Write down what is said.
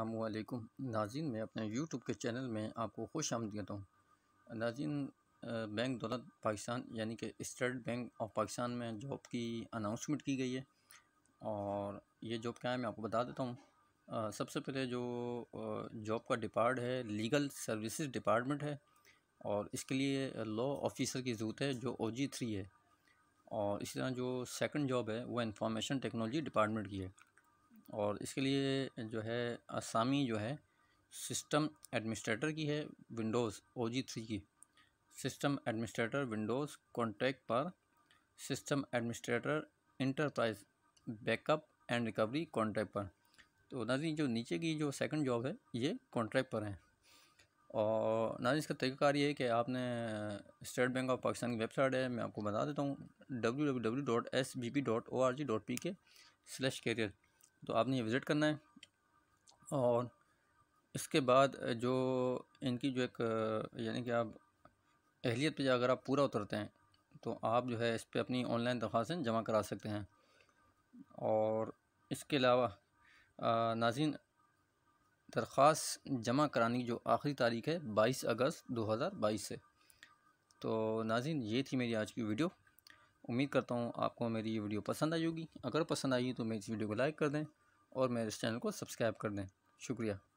अल्लाम नाजिन मैं अपने यूट्यूब के चैनल में आपको खुश आमद कहता हूँ नाजिन बैंक दौलत पाकिस्तान यानी कि स्टेट बैंक ऑफ पाकिस्तान में जॉब की अनाउंसमेंट की गई है और ये जॉब क्या है मैं आपको बता देता हूँ सबसे पहले जो जॉब का डिपार्ट है लीगल सर्विसेज डिपार्टमेंट है और इसके लिए लॉ ऑफिसर की ज़रूरत है जो ओ जी थ्री है और इसी तरह जो सेकंड जॉब है वो इंफॉर्मेशन टेक्नोलॉजी डिपार्टमेंट की है और इसके लिए जो है आसामी जो है सिस्टम एडमिनिस्ट्रेटर की है विंडोज़ ओ जी थ्री की सिस्टम एडमिनिस्ट्रेटर विंडोज़ कॉन्टैक्ट पर system administrator enterprise backup and recovery contract पर तो नाजिन जो नीचे की जो सेकंड जॉब है ये कॉन्ट्रैक्ट पर है और नाजिन इसका तरीक़ाकार ये है कि आपने स्टेट बैंक ऑफ पाकिस्तान की वेबसाइट है मैं आपको बता देता हूँ W W W dot S B P dot O R G dot P K slash career तो आपने ये विज़िट करना है और इसके बाद जो इनकी जो एक यानी कि आप अहलीत पर अगर आप पूरा उतरते हैं तो आप जो है इस पर अपनी ऑनलाइन दरख्वास्तें जमा करा सकते हैं और इसके अलावा नाजिन दरख्वास्त जमा कराने की जो आखिरी तारीख है 22 अगस्त 2022 से तो नाजिन ये थी मेरी आज की वीडियो उम्मीद करता हूँ आपको मेरी ये वीडियो पसंद आई होगी अगर पसंद आई तो मेरी इस वीडियो को लाइक कर दें और मेरे इस चैनल को सब्सक्राइब कर दें शुक्रिया